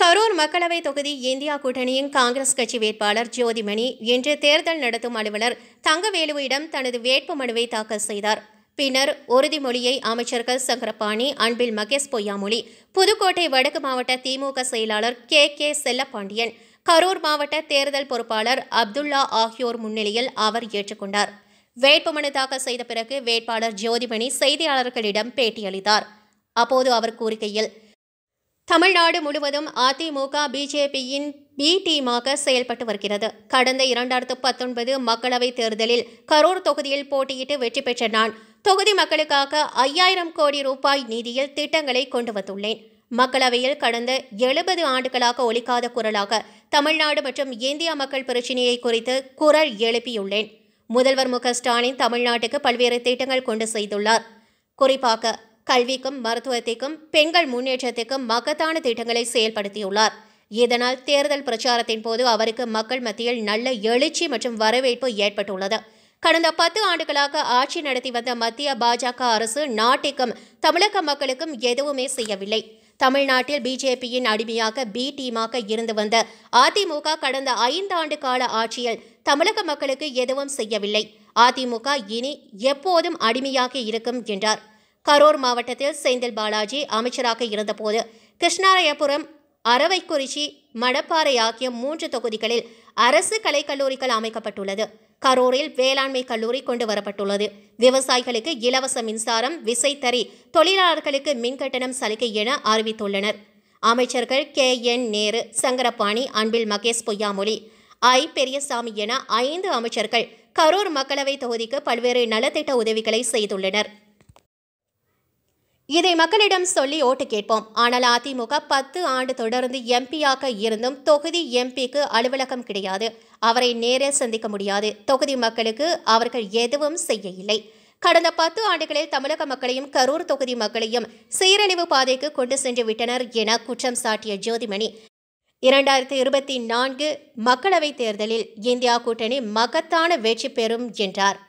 கரூர் மக்களவை தொகுதி இந்தியா கூட்டணியின் காங்கிரஸ் கட்சி வேட்பாளர் ஜோதிமணி இன்று தேர்தல் நடத்தும் அலுவலர் தங்கவேலுவிடம் தனது வேட்பு மனுவை தாக்கல் செய்தார் பின்னர் உறுதிமொழியை அமைச்சர்கள் சங்கரபாணி அன்பில் மகேஷ் பொய்யாமொழி புதுக்கோட்டை வடக்கு மாவட்ட திமுக செயலாளர் கே கே செல்லப்பாண்டியன் கரூர் மாவட்ட தேர்தல் பொறுப்பாளர் அப்துல்லா ஆகியோர் முன்னிலையில் அவர் ஏற்றுக்கொண்டார் வேட்புமனு தாக்கல் செய்த பிறகு வேட்பாளர் ஜோதிமணி செய்தியாளர்களிடம் பேட்டியளித்தார் அப்போது அவர் கூறுகையில் தமிழ்நாடு முழுவதும் அதிமுக பிஜேபியின் பி டீமாக செயல்பட்டு வருகிறது கடந்த இரண்டாயிரத்து பத்தொன்பது மக்களவைத் தேர்தலில் கரூர் தொகுதியில் போட்டியிட்டு வெற்றி பெற்ற நான் தொகுதி மக்களுக்காக ஐயாயிரம் கோடி ரூபாய் நிதியில் திட்டங்களை கொண்டு வந்துள்ளேன் மக்களவையில் கடந்த எழுபது ஆண்டுகளாக ஒலிக்காத குரலாக தமிழ்நாடு மற்றும் இந்தியா மக்கள் பிரச்சினையை குறித்து குரல் எழுப்பியுள்ளேன் முதல்வர் மு ஸ்டாலின் தமிழ்நாட்டுக்கு பல்வேறு திட்டங்கள் கொண்டு செய்துள்ளார் குறிப்பாக கல்விக்கும் மருத்துவத்திற்கும் பெண்கள் முன்னேற்றத்திற்கும் மகத்தான திட்டங்களை செயல்படுத்தியுள்ளார் இதனால் தேர்தல் பிரச்சாரத்தின் போது அவருக்கு மக்கள் மத்தியில் நல்ல எழுச்சி மற்றும் வரவேற்பு ஏற்பட்டுள்ளது கடந்த பத்து ஆண்டுகளாக ஆட்சி நடத்தி வந்த மத்திய பாஜக அரசு நாட்டிற்கும் தமிழக மக்களுக்கும் எதுவுமே செய்யவில்லை தமிழ்நாட்டில் பிஜேபியின் அடிமையாக பி டீமாக இருந்து வந்த அதிமுக கடந்த ஐந்தாண்டு கால ஆட்சியில் தமிழக மக்களுக்கு எதுவும் செய்யவில்லை அதிமுக இனி எப்போதும் அடிமையாக இருக்கும் என்றார் கரூர் மாவட்டத்தில் செந்தில் பாலாஜி அமைச்சராக இருந்தபோது கிருஷ்ணாராயபுரம் அரவைக்குறிச்சி மடப்பாறை ஆகிய மூன்று தொகுதிகளில் அரசு கலைக்கல்லூரிகள் அமைக்கப்பட்டுள்ளது கரூரில் வேளாண்மை கல்லூரி கொண்டு வரப்பட்டுள்ளது விவசாயிகளுக்கு இலவச மின்சாரம் விசைத்தறி தொழிலாளர்களுக்கு மின்கட்டணம் சலுகை என அறிவித்துள்ளனர் அமைச்சர்கள் கே என் நேரு சங்கரபாணி அன்பில் மகேஷ் பொய்யாமொழி ஐ பெரியசாமி என ஐந்து அமைச்சர்கள் கரூர் மக்களவை தொகுதிக்கு பல்வேறு நலத்திட்ட உதவிகளை செய்துள்ளனர் இதை மக்களிடம் சொல்லி ஓட்டு கேட்போம் ஆனால் அதிமுக பத்து ஆண்டு தொடர்ந்து எம்பியாக இருந்தும் தொகுதி எம்பிக்கு அலுவலகம் கிடையாது அவரை நேரில் சந்திக்க முடியாது தொகுதி மக்களுக்கு அவர்கள் எதுவும் செய்ய இல்லை கடந்த பத்து ஆண்டுகளில் தமிழக மக்களையும் கரூர் தொகுதி மக்களையும் சீரழிவு பாதைக்கு கொண்டு சென்று விட்டனர் என குற்றம் சாட்டிய ஜோதிமணி இரண்டாயிரத்தி இருபத்தி நான்கு மக்களவைத் தேர்தலில் இந்தியா கூட்டணி மகத்தான வெற்றி பெறும் என்றார்